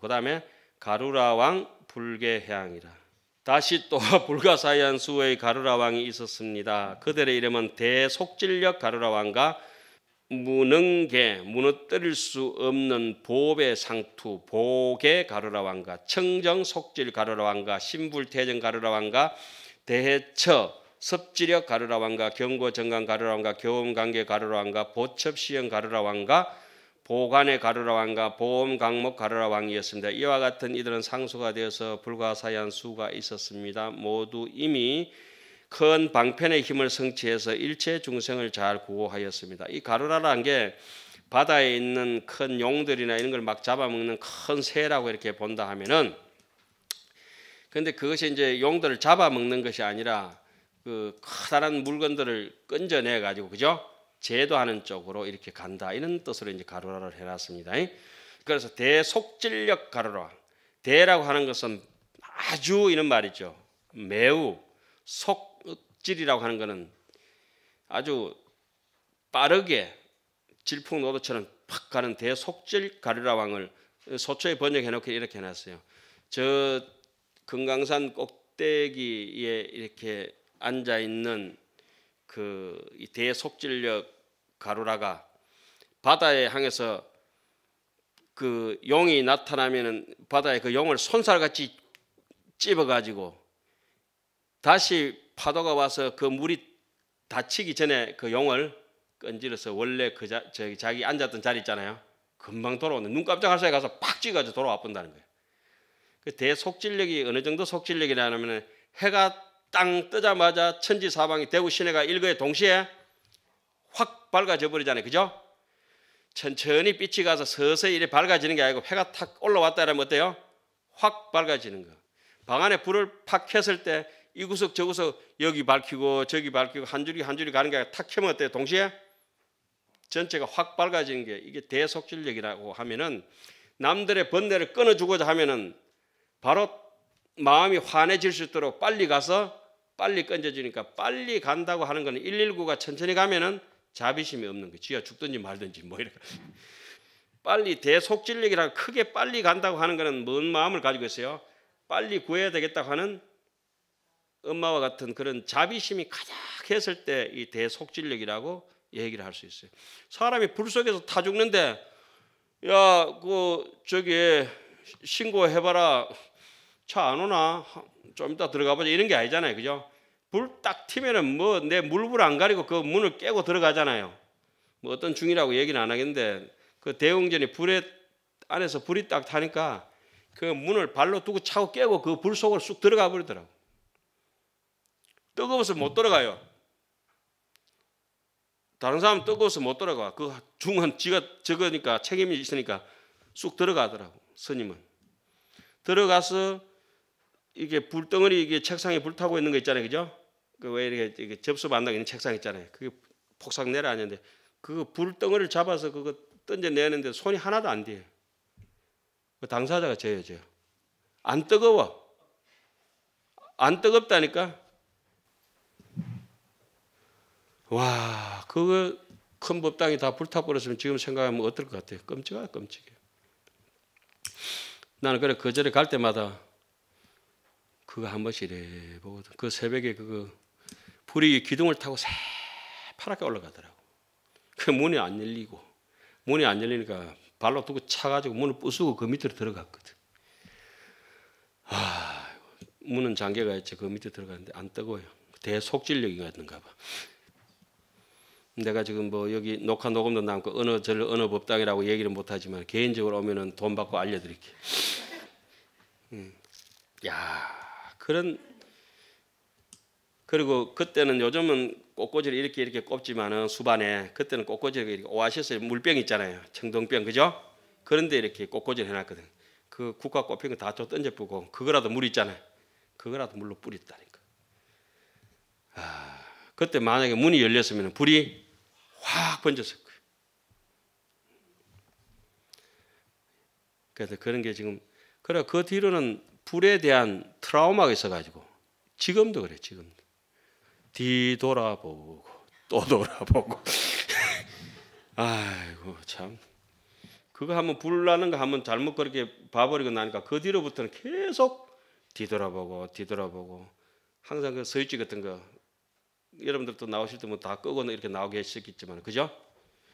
그 다음에 가루라 왕불계 해양이라. 다시 또 불가사의한 수의 가루라 왕이 있었습니다. 그들의 이름은 대속질력 가루라 왕과 무능계 무너뜨릴 수 없는 보배 상투 보계 가루라 왕과 청정 속질 가루라 왕과 신불태정 가루라 왕과 대처 섭지력 가루라 왕과 경고 정강 가루라 왕과 교음 관계 가루라 왕과 보첩 시연 가루라 왕과 보관의 가르라 왕과 보험 강목 가르라 왕이었습니다. 이와 같은 이들은 상소가 되어서 불가사의한 수가 있었습니다. 모두 이미 큰 방편의 힘을 성취해서 일체 중생을 잘 구호하였습니다. 이 가르라라는 게 바다에 있는 큰 용들이나 이런 걸 막 잡아먹는 큰 새라고 이렇게 본다 하면은 근데 그것이 이제 용들을 잡아먹는 것이 아니라 그 커다란 물건들을 끈져내 가지고 그죠? 제도하는 쪽으로 이렇게 간다 이런 뜻으로 이제 가로라를 해놨습니다. 그래서 대속질력 가로라 대라고 하는 것은 아주 이런 말이죠. 매우 속질이라고 하는 것은 아주 빠르게 질풍노도처럼 팍 가는 대속질 가르라 왕을 소초에 번역해 놓고 이렇게 해놨어요. 저 금강산 꼭대기에 이렇게 앉아 있는 그대속진력 가루라가 바다에 향해서 그 용이 나타나면은 바다에 그 용을 손살같이 찝어가지고 다시 파도가 와서 그 물이 다치기 전에 그 용을 건지려서 원래 그 자, 저기 자기 앉았던 자리 있잖아요. 금방 돌아오는 눈 깜짝할 사이에 가서 팍어가지고 돌아와 본다는 거예요. 그대속진력이 어느 정도 속진력이냐면 해가 땅 뜨자마자 천지 사방이 대구 시내가 일거에 동시에 확 밝아져 버리잖아요. 그죠? 천천히 빛이 가서 서서히 이렇게 밝아지는 게 아니고 해가 탁 올라왔다 라면 어때요? 확 밝아지는 거. 방 안에 불을 팍 켰을 때 이 구석 저 구석 여기 밝히고 저기 밝히고 한줄이한줄이 가는 게 아니라 탁 켜면 어때요? 동시에 전체가 확 밝아지는 게 이게 대속질력이라고 하면은 남들의 번뇌를 끊어주고자 하면은 바로 마음이 환해질 수 있도록 빨리 가서 빨리 끊져지니까 빨리 간다고 하는 거는 119가 천천히 가면은 자비심이 없는 거지. 야 죽든지 말든지 뭐 이래. 빨리 대속진력이라 크게 빨리 간다고 하는 거는 먼 마음을 가지고 있어요. 빨리 구해야 되겠다고 하는 엄마와 같은 그런 자비심이 가득했을 때 이대속진력이라고 얘기를 할 수 있어요. 사람이 불 속에서 타 죽는데 야그 저기 신고해봐라 차안 오나? 좀 이따 들어가 보자. 이런 게 아니잖아요. 그죠? 불 딱 튀면은 뭐 내 물불 안 가리고 그 문을 깨고 들어가잖아요. 뭐 어떤 중이라고 얘기는 안 하겠는데 그 대웅전이 불에 안에서 불이 딱 타니까 그 문을 발로 두고 차고 깨고 그 불 속으로 쑥 들어가 버리더라고. 뜨거워서 못 들어가요. 다른 사람 뜨거워서 못 들어가. 그 중은 지가 적으니까 책임이 있으니까 쑥 들어가더라고. 스님은 들어가서 이게 불덩어리 이게 책상에 불타고 있는 거 있잖아요, 그죠? 그 왜 이렇게, 이렇게 접수 반닥 있는 책상 있잖아요. 그게 폭삭 내려앉는데 그 불덩어리를 잡아서 그거 던져 내는데 손이 하나도 안 돼요. 그 당사자가 져요, 져안 뜨거워. 안 뜨겁다니까. 와, 그거 큰 법당이 다 불타버렸으면 지금 생각하면 어떨 것 같아요? 끔찍하 끔찍해. 나는 그래 그 절에 갈 때마다 그거 한 번씩 이래 보거든. 그 새벽에 그거 불이 기둥을 타고 새파랗게 올라가더라고. 그 문이 안 열리고 문이 안 열리니까 발로 두고 차가지고 문을 부수고 그 밑으로 들어갔거든. 아, 문은 잠겨가 있지. 그 밑에 들어갔는데 안 뜨거워요. 대속질력이라든가 봐. 내가 지금 뭐 여기 녹화 녹음도 남고 어느 절 어느 법당이라고 얘기를 못하지만 개인적으로 오면은 돈 받고 알려드릴게. 음. 야 그런 그리고 그때는 요즘은 꽃꽂이를 이렇게 이렇게 꼽지만은 수반에 그때는 꽃꽂이를 이렇게 오아시스 물병 있잖아요. 청동병 그죠? 그런데 이렇게 꽃꽂이를 해놨거든. 그 국화 꽃핀 거다저 던져 보고 그거라도 물 있잖아요. 그거라도 물로 뿌렸다니까. 아, 그때 만약에 문이 열렸으면 불이 확 번졌을 거예요. 그래서 그런 게 지금 그래 그 뒤로는 불에 대한 트라우마가 있어가지고 지금도 그래 지금 뒤돌아보고 또 돌아보고 아이고 참 그거 한번 불 나는 거 한번 잘못 그렇게 봐버리고 나니까 그 뒤로부터는 계속 뒤돌아보고 뒤돌아보고 항상 그 서유지 같은 거 여러분들도 나오실 때면 뭐 다 끄고 이렇게 나오게 했었겠지만 그죠?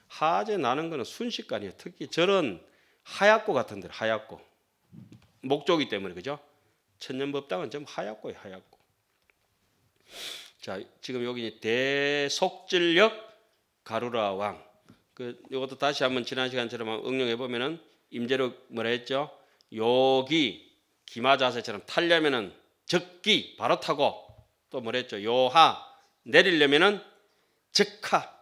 하재 나는 거는 순식간이에요. 특히 저런 하얗고 같은 데 하얗고 목조기 때문에 그죠? 천년법당은 좀 하얗고요, 하얗고. 자, 지금 여기 대속질력 가루라 왕. 그 이것도 다시 한번 지난 시간처럼 응용해 보면은 임재력 뭐라 했죠? 요기 기마 자세처럼 타려면은 적기 바로 타고 또 뭐라 했죠? 요하 내리려면은 즉하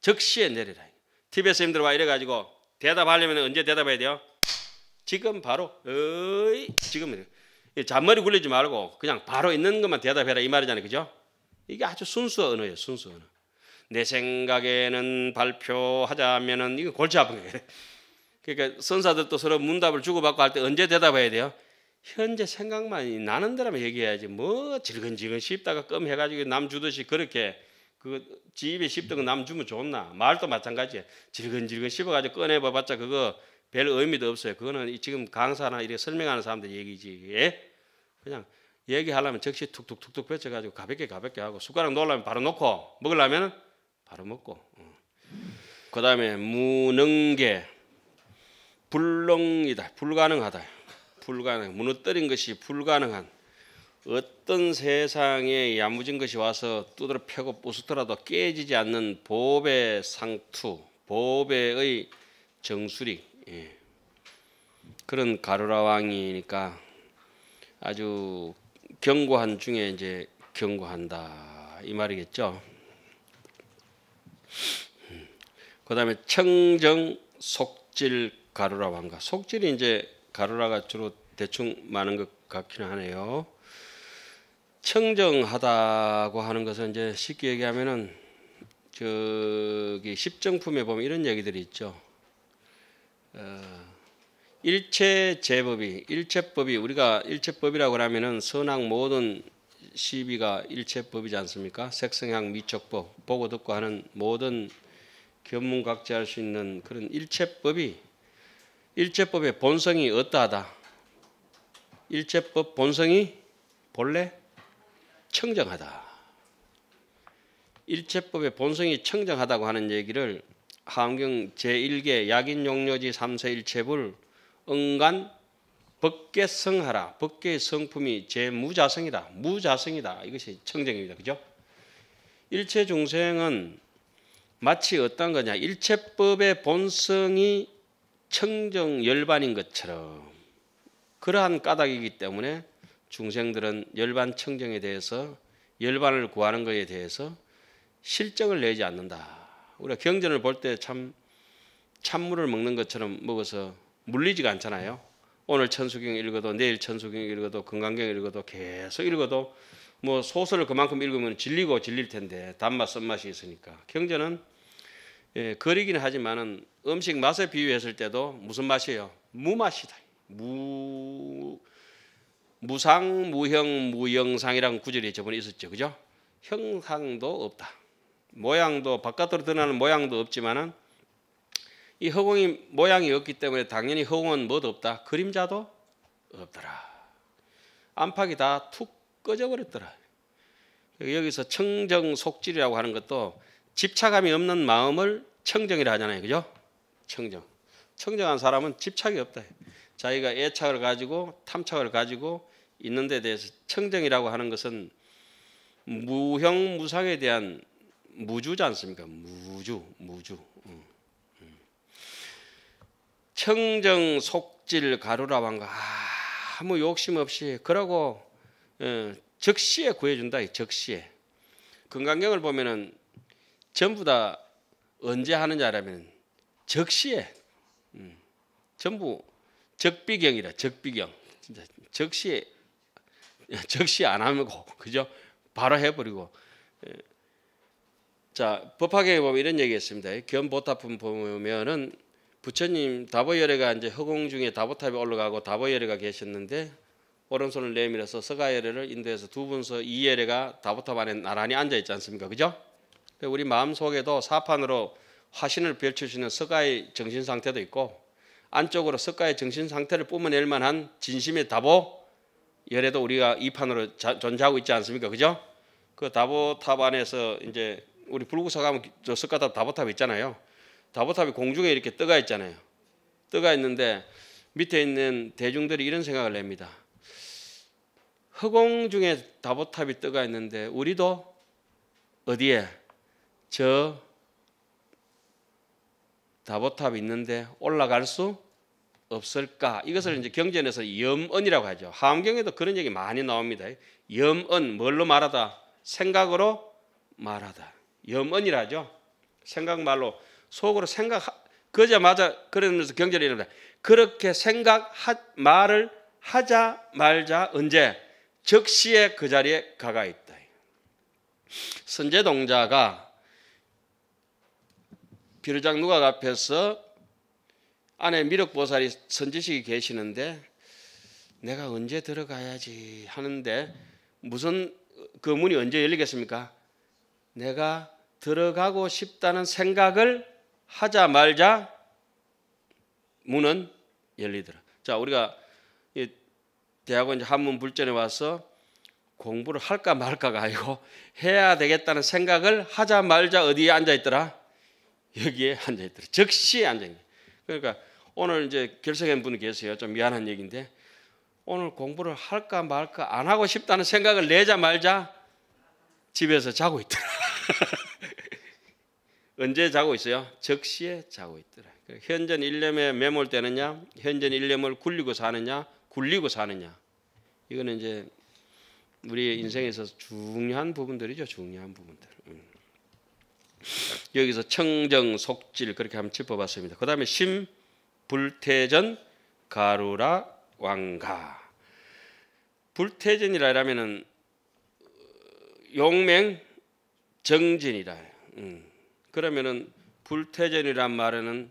즉시에 내리라. 티베스님들 와 이래 가지고 대답하려면 언제 대답해야 돼요? 지금 바로 어이 지금 잔머리 굴리지 말고 그냥 바로 있는 것만 대답해라 이 말이잖아요. 그죠? 이게 아주 순수 언어예요. 순수 언어. 내 생각에는 발표하자면은 이거 골치 아픈 거예요. 그러니까 선사들도 서로 문답을 주고받고 할 때 언제 대답해야 돼요? 현재 생각만 나는 대로 얘기해야지 뭐 질근질근 씹다가 껌 해가지고 남 주듯이 그렇게 그 집에 씹던 거 남 주면 좋나 말도 마찬가지야 질근질근 씹어가지고 꺼내봐봤자 그거 별 의미도 없어요. 그거는 지금 강사나 이렇게 설명하는 사람들 얘기지. 예? 그냥 얘기하려면 즉시 툭툭툭툭 배쳐가지고 가볍게 가볍게 하고 숟가락 놓으려면 바로 놓고 먹으려면 바로 먹고. 어. 그 다음에 무능계 불능이다. 불가능하다. 불가능. 무너뜨린 것이 불가능한. 어떤 세상에 야무진 것이 와서 두드려 펴고 부수더라도 깨지지 않는 보배 상투, 보배의 정수리. 예. 그런 가르라 왕이니까 아주 경고한 중에 이제 경고한다 이 말이겠죠. 그다음에 청정 속질 가르라 왕과 속질이 이제 가르라가 주로 대충 많은 것 같기는 하네요. 청정하다고 하는 것은 이제 쉽게 얘기하면은 저기 십정품에 보면 이런 얘기들이 있죠. 어, 일체 제법이 일체법이 우리가 일체법이라고 하면은 선악 모든 시비가 일체법이지 않습니까? 색성향 미척법 보고 듣고 하는 모든 견문각제할 수 있는 그런 일체법이 일체법의 본성이 어떠하다. 일체법 본성이 본래 청정하다. 일체법의 본성이 청정하다고 하는 얘기를 하경 제1개 약인 용료지 3세 일체불 응간 법계성하라. 법계의 성품이 제무자성이다. 무자성이다. 이것이 청정입니다. 그죠? 일체 중생은 마치 어떤 거냐. 일체법의 본성이 청정 열반인 것처럼 그러한 까닭이기 때문에 중생들은 열반 청정에 대해서 열반을 구하는 것에 대해서 실정을 내지 않는다. 우리가 경전을 볼 때 참 찬물을 먹는 것처럼 먹어서 물리지가 않잖아요. 오늘 천수경 읽어도 내일 천수경 읽어도 건강경 읽어도 계속 읽어도 뭐 소설을 그만큼 읽으면 질리고 질릴 텐데 단맛 쓴맛이 있으니까 경전은 예, 거리긴 하지만은 음식 맛에 비유했을 때도 무슨 맛이에요? 무맛이다. 무 무상 무형 무영상이라는 구절이 저번에 있었죠, 그죠? 형상도 없다. 모양도 바깥으로 드러나는 모양도 없지만은 이 허공이 모양이 없기 때문에 당연히 허공은 뭐도 없다. 그림자도 없더라. 안팎이 다 툭 꺼져 버렸더라. 여기서 청정 속질이라고 하는 것도 집착함이 없는 마음을 청정이라 하잖아요. 그죠? 청정. 청정한 사람은 집착이 없다. 자기가 애착을 가지고 탐착을 가지고 있는 데 대해서 청정이라고 하는 것은 무형 무상에 대한 무주지 않습니까? 무주, 무주. 음. 음. 청정 속질 가루라고 한거 아무 욕심 없이 그러고 어, 적시에 구해준다. 이 적시에 건강경을 보면은 전부 다 언제 하는자라면 적시에 음, 전부 적비경이라 적비경 진짜 적시에 적시 안하면 그죠 바로 해버리고 에, 어, 자 법학에 보면 이런 얘기했습니다. 견보타품 보면은 부처님 다보여래가 이제 허공 중에 다보탑에 올라가고 다보여래가 계셨는데 오른손을 내밀어서 서가여래를 인도해서 두 분서 이여래가 다보탑 안에 나란히 앉아 있지 않습니까? 그죠? 그러니까 우리 마음 속에도 사판으로 화신을 펼치시는 석가의 정신 상태도 있고 안쪽으로 석가의 정신 상태를 뿜어낼 만한 진심의 다보 열에도 우리가 이 판으로 자, 존재하고 있지 않습니까? 그죠? 그 다보 탑 안에서 이제 우리 불국사 가면 저 석가탑 다보탑 있잖아요. 다보탑이 공중에 이렇게 뜨가 있잖아요. 뜨가 있는데 밑에 있는 대중들이 이런 생각을 냅니다. 허공 중에 다보탑이 뜨가 있는데 우리도 어디에 저 다보탑이 있는데 올라갈 수 없을까? 이것을 이제 경전에서 염언이라고 하죠. 함경에도 그런 얘기 많이 나옵니다. 염언 뭘로 말하다? 생각으로 말하다. 염언이라죠 생각말로 속으로 생각 그자마자 그러면서 경절이 일어다 그렇게 생각 말을 하자 말자 언제 적시에 그 자리에 가가 있다. 선제 동자가 비르장 누가 앞에서 안에 미륵보살이 선지식이 계시는데 내가 언제 들어가야지 하는데 무슨 그 문이 언제 열리겠습니까? 내가 들어가고 싶다는 생각을 하자 말자 문은 열리더라. 자, 우리가 대학원 이제 한문 불전에 와서 공부를 할까 말까가 아니고 해야 되겠다는 생각을 하자 말자 어디에 앉아 있더라? 여기에 앉아 있더라. 즉시 앉아 있는. 그러니까 오늘 이제 결석한 분이 계세요. 좀 미안한 얘기인데 오늘 공부를 할까 말까 안 하고 싶다는 생각을 내자 말자 집에서 자고 있더라. 언제 자고 있어요? 적시에 자고 있더라. 현전 일념에 매몰되느냐, 현전 일념을 굴리고 사느냐, 굴리고 사느냐. 이거는 이제 우리 인생에서 중요한 부분들이죠. 중요한 부분들. 음. 여기서 청정, 속질 그렇게 한번 짚어봤습니다. 그 다음에 심, 불태전, 가루라, 왕가. 불태전이라 하면은 어, 용맹, 정진이라. 음. 그러면은 불태전이란 말에는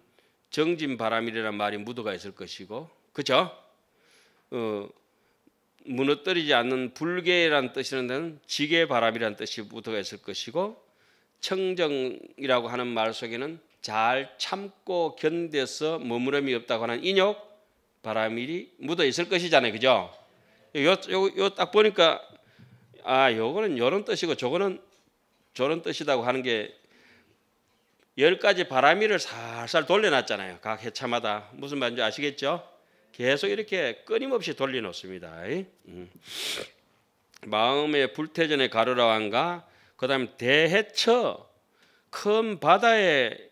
정진 바람이라는 말이 무드가 있을 것이고 그죠? 어, 무너뜨리지 않는 불개란 뜻이는 는 지게 바람이란 뜻이 무드가 있을 것이고 청정이라고 하는 말 속에는 잘 참고 견뎌서 머무름이 없다고 하는 인욕 바람이 묻어 있을 것이잖아요. 그죠? 요요요딱 보니까 아, 요거는 요런 뜻이고 저거는 저런 뜻이라고 하는 게열 가지 바람이를 살살 돌려놨잖아요. 각 해차마다 무슨 말인지 아시겠죠? 계속 이렇게 끊임없이 돌려놓습니다. 음. 마음의 불태전의 가루라왕과 그다음 대해처 큰 바다의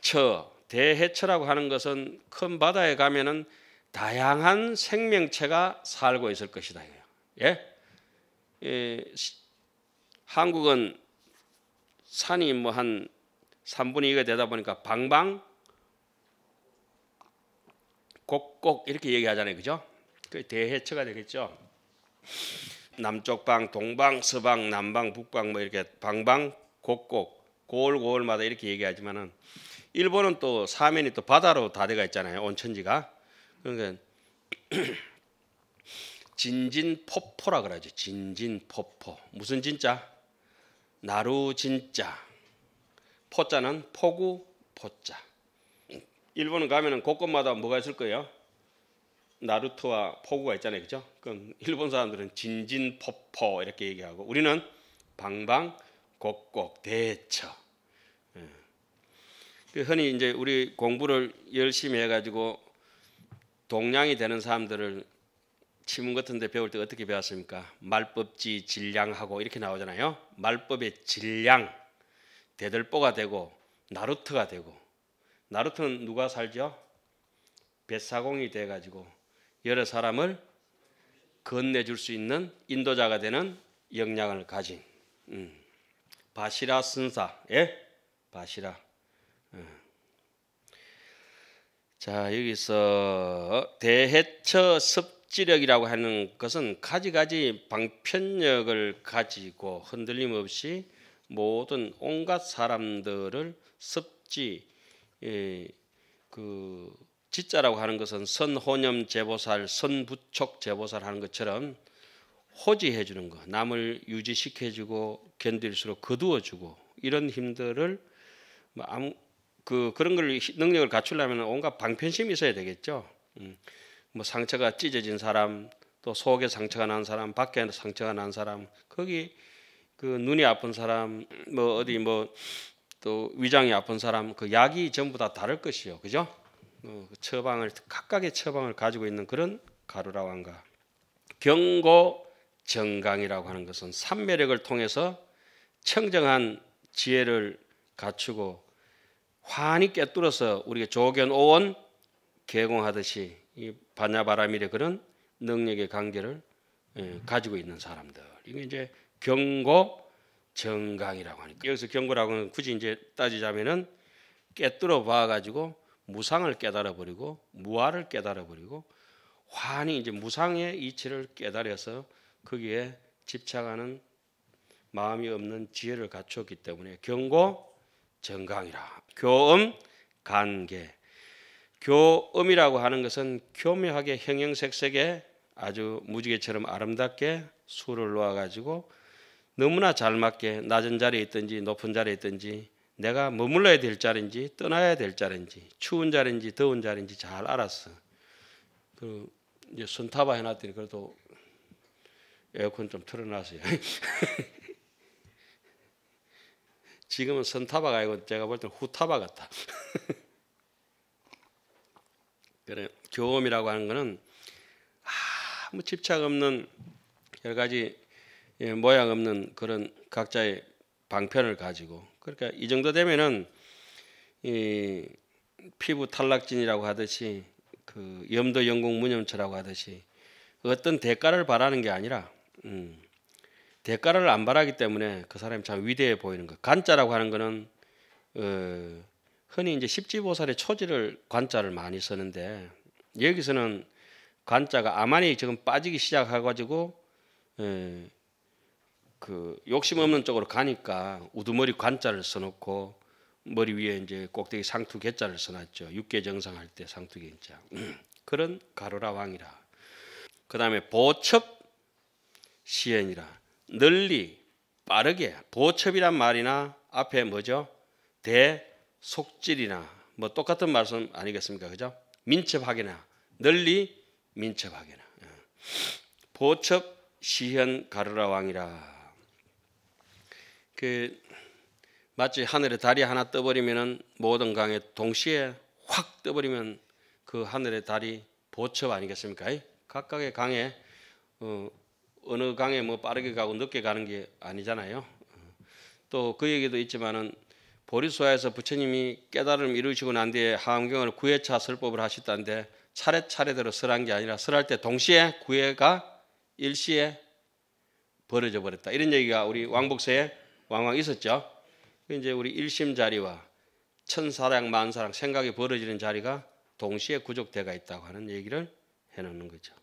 처 대해처라고 하는 것은 큰 바다에 가면은 다양한 생명체가 살고 있을 것이다. 예? 예 한국은 산이 뭐 한 3분의 2가 되다 보니까 방방 곡곡 이렇게 얘기하잖아요. 그죠? 그 대해처가 되겠죠. 남쪽 방, 동방, 서방, 남방, 북방 뭐 이렇게 방방 곡곡 고을고을마다 이렇게 얘기하지만은 일본은 또 사면이 또 바다로 다 되어 있잖아요. 온천지가. 그러니까 진진폭포라 그러죠. 진진폭포 무슨 진짜? 나루진짜 포자는 포구 포자 일본은 가면은 곳곳마다 뭐가 있을 거예요? 나루토와 포구가 있잖아요, 그죠? 그럼 일본 사람들은 진진포포 이렇게 얘기하고 우리는 방방 곡곡 대처. 예. 그 흔히 이제 우리 공부를 열심히 해가지고 동양이 되는 사람들을 치문 같은데 배울 때 어떻게 배웠습니까? 말법지 질량하고 이렇게 나오잖아요. 말법의 질량 대들보가 되고 나루트가 되고 나루트는 누가 살죠? 뱃사공이 돼가지고 여러 사람을 건네줄 수 있는 인도자가 되는 역량을 가진 음. 바시라 선사 예 바시라 음. 자 여기서 대해처 습 지력이라고 하는 것은 가지가지 방편력을 가지고 흔들림 없이 모든 온갖 사람들을 섭지 예, 그 지자라고 하는 것은 선호념 제보살, 선부촉 제보살 하는 것처럼 호지해 주는 것, 남을 유지시켜 주고 견딜수록 거두어 주고 이런 힘들을 뭐 아무 그 그런 걸 능력을 갖추려면 온갖 방편심이 있어야 되겠죠. 음. 뭐 상처가 찢어진 사람, 또 속에 상처가 난 사람, 밖에 상처가 난 사람, 거기 그 눈이 아픈 사람, 뭐 어디 뭐 또 위장이 아픈 사람, 그 약이 전부 다 다를 것이요, 그죠? 어, 그 처방을 각각의 처방을 가지고 있는 그런 가루라고 한가. 경고 정강이라고 하는 것은 삼매력을 통해서 청정한 지혜를 갖추고 환히 깨뚫어서 우리가 조견 오원 개공하듯이 이 바냐바람이래 그런 능력의 관계를 예, 가지고 있는 사람들. 이게 이제 경고 정강이라고 하니까 여기서 경고라고는 굳이 이제 따지자면은 깨뜨려 봐 가지고 무상을 깨달아 버리고 무아를 깨달아 버리고 환히 이제 무상의 이치를 깨달아서 거기에 집착하는 마음이 없는 지혜를 갖췄기 때문에 경고 정강이라 교음 간계 교음이라고 하는 것은 교묘하게 형형색색의 아주 무지개처럼 아름답게 수를 놓아가지고 너무나 잘 맞게 낮은 자리에 있든지 높은 자리에 있든지 내가 머물러야 될 자리인지 떠나야 될 자리인지 추운 자리인지 더운 자리인지 잘 알았어. 그 이제 선타바 해놨더니 그래도 에어컨 좀 틀어놨어요. 지금은 선타바가 아니고 제가 볼때 후타바 같아. 그래 교험이라고 하는 것은 아무 집착 없는 여러 가지 예, 모양 없는 그런 각자의 방편을 가지고 그러니까 이 정도 되면은 이 피부 탈락진이라고 하듯이 그 염도 영공 무념처라고 하듯이 어떤 대가를 바라는 게 아니라 음, 대가를 안 바라기 때문에 그 사람이 참 위대해 보이는 거. 간자라고 하는 거는 어, 흔히 이제 십지보살의 초지를 관자를 많이 쓰는데 여기서는 관자가 아만이 지금 빠지기 시작해가지고 에, 예, 그 욕심 없는 쪽으로 가니까 우두머리 관자를 써놓고 머리 위에 이제 꼭대기 상투 개자를 써놨죠. 육계 정상할 때 상투 개자 그런 가로라 왕이라. 그 다음에 보첩 시엔이라 널리 빠르게 보첩이란 말이나 앞에 뭐죠 대 속질이나 뭐 똑같은 말씀 아니겠습니까? 그죠? 민첩하게나 널리 민첩하게나 예. 보첩 시현 가르라 왕이라 그 마치 하늘에 달이 하나 떠버리면은 모든 강에 동시에 확 떠버리면 그 하늘의 달이 보첩 아니겠습니까? 각각의 강에 어, 어느 강에 뭐 빠르게 가고 늦게 가는 게 아니잖아요. 어. 또그 얘기도 있지만은 보리소아에서 부처님이 깨달음을 이루시고 난 뒤에 하암경을 9회차 설법을 하셨다는데 차례차례대로 설한 게 아니라 설할 때 동시에 9회가 일시에 벌어져 버렸다. 이런 얘기가 우리 왕복세에 왕왕 있었죠. 이제 우리 일심 자리와 천사랑 만사랑 생각이 벌어지는 자리가 동시에 구족대가 있다고 하는 얘기를 해놓는 거죠.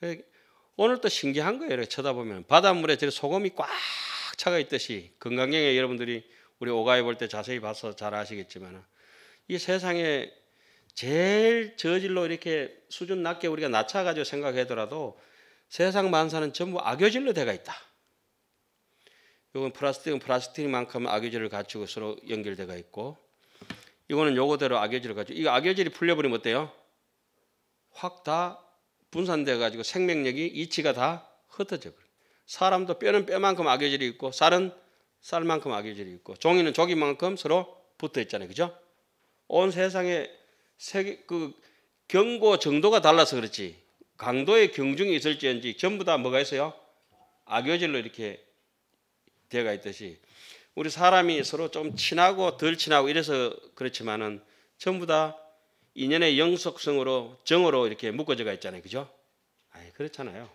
그 오늘 또 신기한 거예요. 이렇게 쳐다보면 바닷물에 소금이 꽉 차가 있듯이 건강경에 여러분들이 우리 오가이볼 때 자세히 봐서 잘 아시겠지만 이 세상에 제일 저질로 이렇게 수준 낮게 우리가 낮춰가지고 생각하더라도 세상 만사는 전부 악요질로 돼가 있다. 이건 플라스틱은 플라스틱만큼 악요질을 갖추고 서로 연결되어 있고 이거는 요거대로 악요질을 가지고 이거 악요질이 풀려버리면 어때요? 확 다분산되어 가지고 생명력이 이치가 다 흩어져 버려. 사람도 뼈는 뼈만큼 악요질이 있고 살은 쌀만큼 악의질이 있고 종이는 조기만큼 서로 붙어 있잖아요. 그죠? 온 세상에 세계 그 경고 정도가 달라서 그렇지 강도의 경중이 있을지언지 전부 다 뭐가 있어요? 악의질로 이렇게 되어가 있듯이 우리 사람이 서로 좀 친하고 덜 친하고 이래서 그렇지만은 전부 다 인연의 영속성으로 정으로 이렇게 묶어져가 있잖아요. 그죠? 아이 그렇잖아요.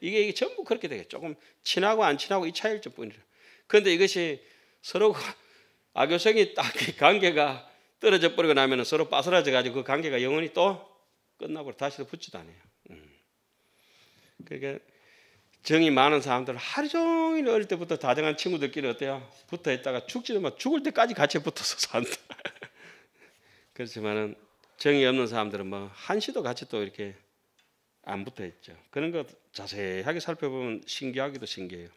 이게, 이게 전부 그렇게 되겠죠. 조금 친하고 안 친하고 이 차이일 뿐이라. 그런데 이것이 서로 악교성이 딱 관계가 떨어져 버리고 나면 서로 빠스라져 가지고 그 관계가 영원히 또끝나고 다시 도 붙지도 않아요. 음. 그러니까 정이 많은 사람들은 하루 종일 어릴 때부터 다정한 친구들끼리 어때요? 붙어 있다가 죽지도 마 죽을 때까지 같이 붙어서 산다. 그렇지만은 정이 없는 사람들은 뭐 한시도 같이 또 이렇게 안 붙어 있죠. 그런 것 자세하게 살펴보면 신기하기도 신기해요.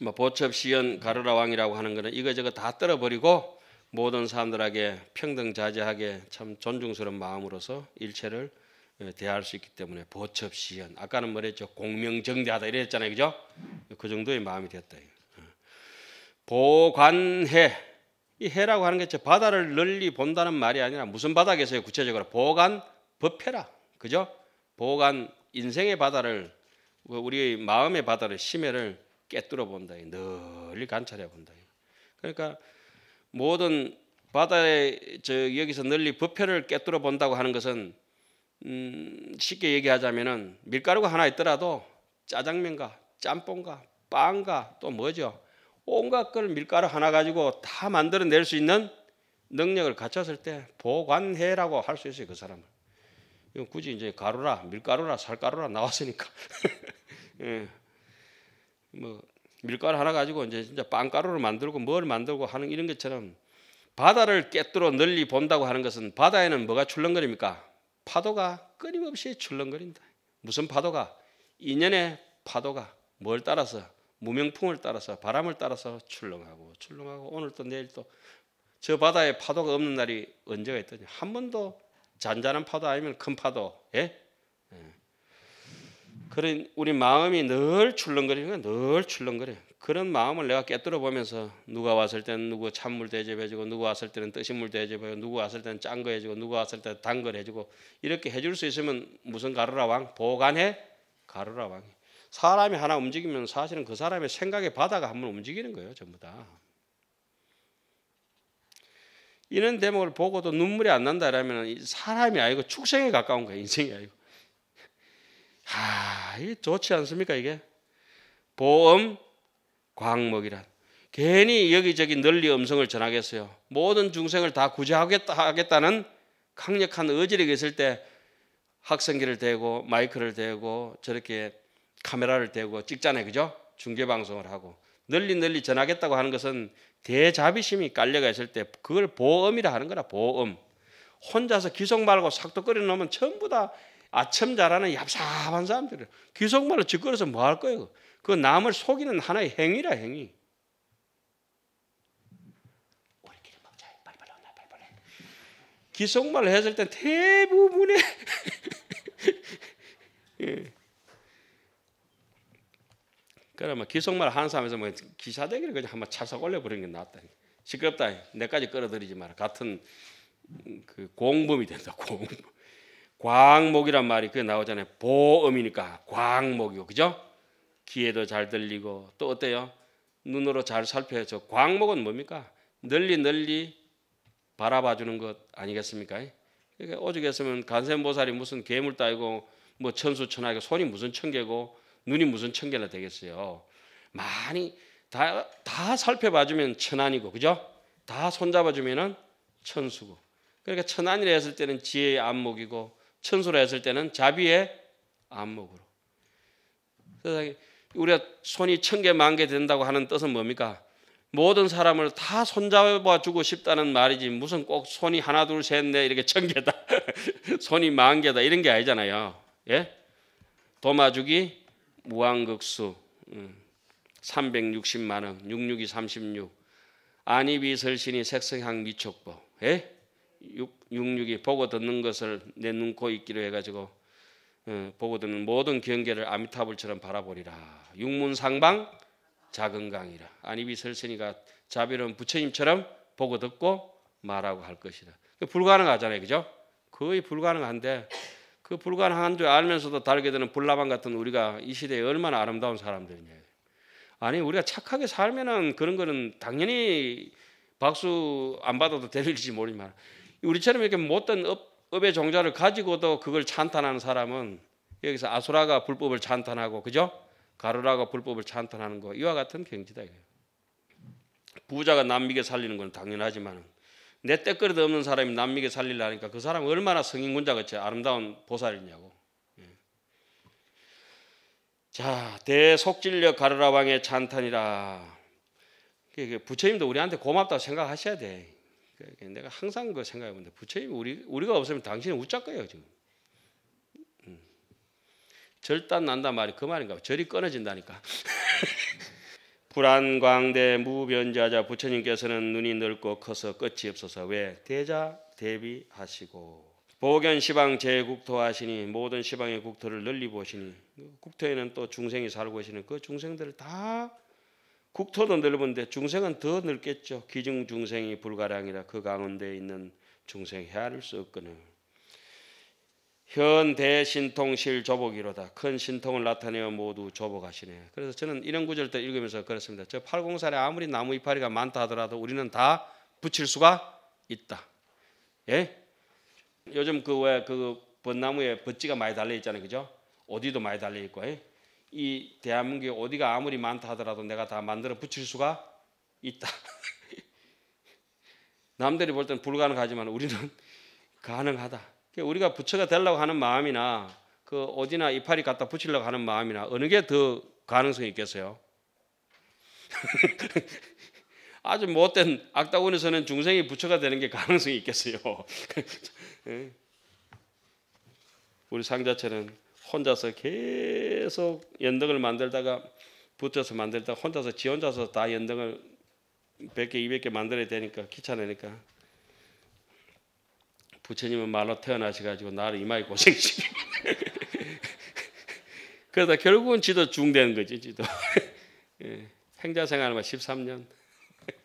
뭐 보첩 시연 가르라 왕이라고 하는 거는 이거저거 다 떨어버리고 모든 사람들에게 평등 자제하게 참 존중스러운 마음으로서 일체를 예, 대할 수 있기 때문에 보첩 시연 아까는 뭐랬죠 공명정대하다 이랬잖아요 그죠 그 정도의 마음이 됐다 어. 보관해 이 해라고 하는 게 바다를 널리 본다는 말이 아니라 무슨 바닥에서요 구체적으로 보관 법해라 그죠 보관 인생의 바다를 그 우리의 마음의 바다를 심해를 깨뜨어 본다. 널리 관찰해 본다. 그러니까 모든 바다에 저 여기서 널리 부패를 깨뜨려 본다고 하는 것은 음 쉽게 얘기하자면은 밀가루가 하나 있더라도 짜장면과 짬뽕과 빵과 또 뭐죠? 온갖 걸 밀가루 하나 가지고 다 만들어낼 수 있는 능력을 갖췄을 때 보관해라고 할 수 있어요 그 사람을. 굳이 이제 가루라 밀가루라 살가루라 나왔으니까 예, 뭐 밀가루 하나 가지고 이제 진짜 빵가루를 만들고 뭘 만들고 하는 이런 것처럼 바다를 깨뜨려 널리 본다고 하는 것은 바다에는 뭐가 출렁거립니까? 파도가 끊임없이 출렁거린다. 무슨 파도가? 인연의 파도가 뭘 따라서 무명풍을 따라서 바람을 따라서 출렁하고 출렁하고 오늘 도 내일 도저 바다에 파도가 없는 날이 언제가 있더냐? 한 번도 잔잔한 파도 아니면 큰 파도, 예? 예. 그런 우리 마음이 늘 출렁거리는 거늘 야 출렁거려. 그런 마음을 내가 깨뜨려 보면서 누가 왔을 때는 누구 찬물 대접해주고 누구 왔을 때는 뜨신물 대접해주고 누구 왔을 때는 짠 거 해주고 누구 왔을 때는 단거 해주고 이렇게 해 줄 수 있으면 무슨 가르라 왕 보관해 가르라 왕 사람이 하나 움직이면 사실은 그 사람의 생각의 바다가 한 번 움직이는 거예요 전부 다 이런 대목을 보고도 눈물이 안 난다라면 사람이 아니고 축생에 가까운 거예요 인생이 아니고 하, 이게 좋지 않습니까 이게? 보험 광목이란 괜히 여기저기 널리 음성을 전하겠어요. 모든 중생을 다 구제하겠다 하겠다는 강력한 의지력이 있을 때 학생기를 대고 마이크를 대고 저렇게 카메라를 대고 찍잖아요. 그죠? 중계 방송을 하고 널리 널리 전하겠다고 하는 것은 대자비심이 깔려가 있을 때 그걸 보험이라 하는 거라 보험. 혼자서 기속 말고 삭도끓여 놓으면 전부 다 아첨 잘하는 얍삽한 사람들을 귀속말로 짓거려서 뭐 할 거예요? 그 남을 속이는 하나의 행위라 행위. 우리끼리 먹자. 빨리 빨리 온다. 빨리 빨리. 귀속말로 했을 땐 대부분의 예. 그러면 기속말 하는 사람에서 뭐 기사대기를 그냥 한번 찰싹 올려버리는 게 낫다. 시끄럽다. 내까지 끌어들이지 마라. 같은 그 공범이 된다. 공범. 광목이란 말이 그게 나오잖아요. 보음이니까 광목이요 그죠? 귀에도 잘 들리고 또 어때요? 눈으로 잘 살펴야죠. 광목은 뭡니까? 널리 널리 바라봐 주는 것 아니겠습니까? 그러니까 오죽했으면 간센보살이 무슨 괴물 따이고 뭐 천수천하고 손이 무슨 천개고 눈이 무슨 천개나 되겠어요. 많이 다, 다 살펴봐주면 천안이고 그죠? 다손잡아주면 천수고 그러니까 천안이라 했을 때는 지혜의 안목이고 천수를 했을 때는 자비의 안목으로. 세상에 우리가 손이 천 개, 만 개 된다고 하는 뜻은 뭡니까? 모든 사람을 다 손잡아 주고 싶다는 말이지 무슨 꼭 손이 하나 둘 셋 넷 이렇게 천 개다 손이 만 개다 이런 게 아니잖아요. 예? 도마주기 무한극수 음, 360만 원66236 안이비 설신이 색성향 미촉법 예? 6 6 6이 보고 듣는 것을 내 눈, 코, 있기로 해가지고 어, 보고 듣는 모든 경계를 아미타불처럼 바라보리라. 육문상방 작은 강이라아니이 설선이가 자비로운 부처님처럼 보고 듣고 말하고 할것이다 그 불가능하잖아요, 그죠? 거의 불가능한데 그 불가능한 줄 알면서도 달게 되는 불나방 같은 우리가 이 시대에 얼마나 아름다운 사람들이냐. 아니 우리가 착하게 살면은 그런 거는 당연히 박수 안 받아도 될지 모르지만 우리처럼 이렇게 못된 업, 업의 종자를 가지고도 그걸 찬탄하는 사람은 여기서 아수라가 불법을 찬탄하고 그죠? 가루라가 불법을 찬탄하는 거 이와 같은 경지다 이거예요. 부자가 남미게 살리는 건 당연하지만 내 때거리도 없는 사람이 남미게 살리려니까 그 사람 얼마나 성인군자 같이 아름다운 보살이냐고. 예. 자대속진력 가르라 왕의 찬탄이라. 부처님도 우리한테 고맙다고 생각하셔야 돼. 그러니까 내가 항상 그 생각해 본다. 부처님 우리 우리가 없으면 당신은 웃자 거예요 지금. 음. 절단 난다 말이 그 말인가? 절이 끊어진다니까. 불안광대 무변자자 부처님께서는 눈이 넓고 커서 끝이 없어서 왜 대자 대비하시고 보견 시방 제국토하시니 모든 시방의 국토를 널리 보시니 국토에는 또 중생이 살고 계시는 그 중생들을 다 국토도 넓은데 중생은 더 넓겠죠. 기중 중생이 불가량이라 그 가운데 있는 중생 해아릴썼 없거늘. 현 대신통실 조복이로다. 큰 신통을 나타내어 모두 조복하시네. 그래서 저는 이런 구절 때 읽으면서 그렇습니다. 저 804에 아무리 나무 이파리가 많다 하더라도 우리는 다 붙일 수가 있다. 예? 요즘 그 왜그 그 벚나무에 벗지가 많이 달려 있잖아요. 그죠? 어디도 많이 달려 있고. 예? 이 대한민국에 어디가 아무리 많다 하더라도 내가 다 만들어 붙일 수가 있다. 남들이 볼 때는 불가능하지만 우리는 가능하다. 그러니까 우리가 부처가 되려고 하는 마음이나 그 어디나 이파리 갖다 붙이려고 하는 마음이나 어느 게 더 가능성이 있겠어요? 아주 못된 악다운에서는 중생이 부처가 되는 게 가능성이 있겠어요. 예. 우리 상자체는 혼자서 계속 연등을 만들다가 붙어서 만들다 혼자서 지 혼자서 다 연등을 100개 200개 만들어야 되니까 귀찮으니까 부처님은 말로 태어나셔가지고 나를 이마에 고생시키 그러다 결국은 지도 중대는 거지 지도 예, 행자 생활만 13년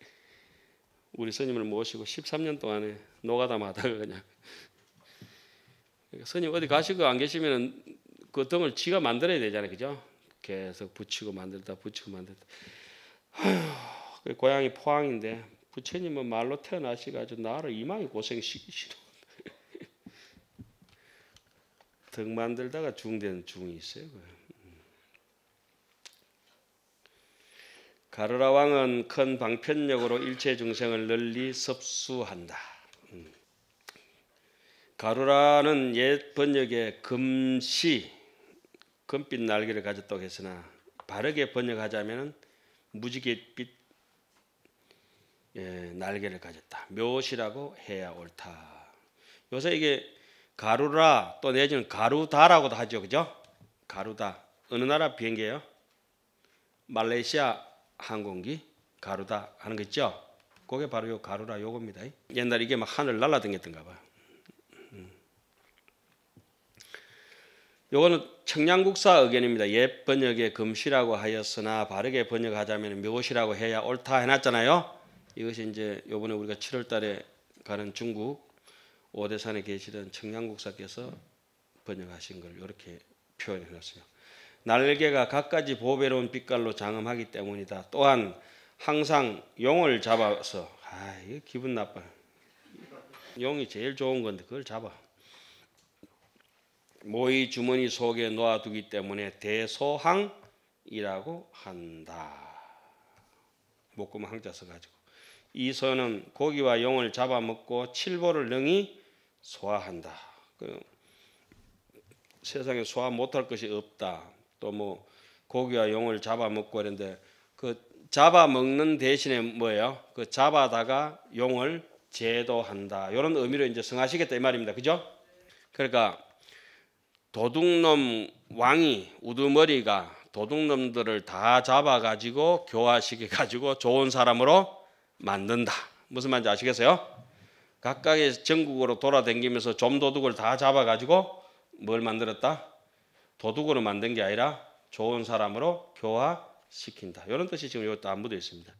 우리 스님을 모시고 13년 동안에 노가다 마다가 그냥 그러니까 스님 어디 가시고 안 계시면 그통을 지가 만들어야 되잖아요. 그죠? 계속 붙이고 만들다 붙이고 만들다. 아 고향이 포항인데 부처님은 말로 태어나시가지고 나를 이만히 고생시키시는 덕 만들다가 중되 중이 있어요. 음. 가르라 왕은 큰 방편력으로 일체 중생을 널리 섭수한다. 음. 가루라는 옛 번역에 금시, 금빛 날개를 가졌다고 했으나 바르게 번역하자면 무지갯빛 예, 날개를 가졌다. 묘시라고 해야 옳다. 요새 이게 가루라 또 내지는 가루다라고도 하죠. 그죠? 가루다. 어느 나라 비행기예요? 말레이시아 항공기 가루다 하는 거 있죠? 그게 바로 요 가루라 요겁니다. 옛날 이게 막 하늘 날라댕겼던가 봐. 요거는 청량국사 의견입니다. 옛 번역에 금시라고 하였으나 바르게 번역하자면 묘시라고 해야 옳다 해놨잖아요. 이것이 이제 요번에 우리가 7월 달에 가는 중국 오대산에 계시던 청량국사께서 번역하신 걸 이렇게 표현해 놨어요. 날개가 갖가지 보배로운 빛깔로 장엄하기 때문이다. 또한 항상 용을 잡아서 아 이거 기분 나빠. 용이 제일 좋은 건데 그걸 잡아. 모의 주머니 속에 놓아두기 때문에 대소항이라고 한다. 목금 항자 써가지고 이 소는 고기와 용을 잡아먹고 칠보를 능히 소화한다. 그 세상에 소화 못할 것이 없다. 또 뭐 고기와 용을 잡아먹고 그런데 그 잡아먹는 대신에 뭐예요? 그 잡아다가 용을 제도한다. 이런 의미로 이제 성하시겠다 이 말입니다. 그죠? 그러니까 도둑놈 왕이 우두머리가 도둑놈들을 다 잡아가지고 교화시켜 가지고 좋은 사람으로 만든다. 무슨 말인지 아시겠어요? 각각의 전국으로 돌아다니면서 좀 도둑을 다 잡아가지고 뭘 만들었다? 도둑으로 만든 게 아니라 좋은 사람으로 교화시킨다. 이런 뜻이 지금 여기 다 묻어 있습니다.